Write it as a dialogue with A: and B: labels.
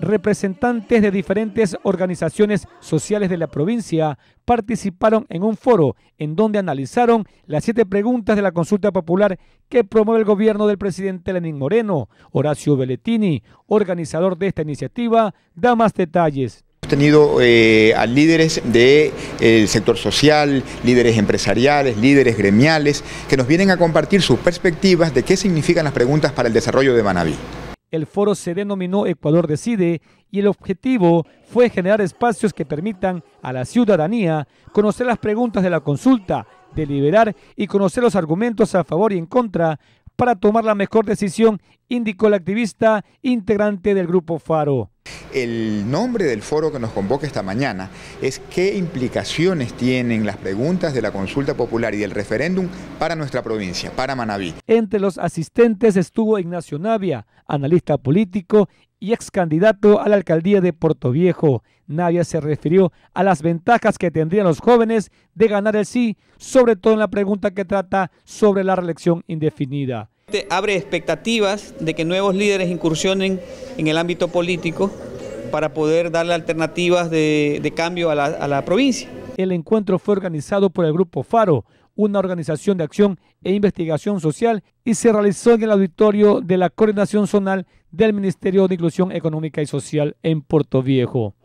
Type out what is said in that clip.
A: representantes de diferentes organizaciones sociales de la provincia participaron en un foro en donde analizaron las siete preguntas de la consulta popular que promueve el gobierno del presidente Lenín Moreno. Horacio Belletini, organizador de esta iniciativa, da más detalles
B: Hemos tenido eh, a líderes del eh, sector social, líderes empresariales, líderes gremiales, que nos vienen a compartir sus perspectivas de qué significan las preguntas para el desarrollo de Manaví.
A: El foro se denominó Ecuador Decide y el objetivo fue generar espacios que permitan a la ciudadanía conocer las preguntas de la consulta, deliberar y conocer los argumentos a favor y en contra para tomar la mejor decisión,
B: indicó el activista integrante del grupo Faro. El nombre del foro que nos convoca esta mañana es qué implicaciones tienen las preguntas de la consulta popular y del referéndum para nuestra provincia, para Manabí.
A: Entre los asistentes estuvo Ignacio Navia, analista político y ex candidato a la alcaldía de Portoviejo. Navia se refirió a las ventajas que tendrían los jóvenes de ganar el sí, sobre todo en la pregunta que trata sobre la reelección indefinida. Este abre expectativas de que nuevos líderes incursionen en el ámbito político para poder darle alternativas de, cambio a la provincia. El encuentro fue organizado por el Grupo Faro, una organización de acción e investigación social, y se realizó en el auditorio de la Coordinación Zonal del Ministerio de Inclusión Económica y Social en Puerto Viejo.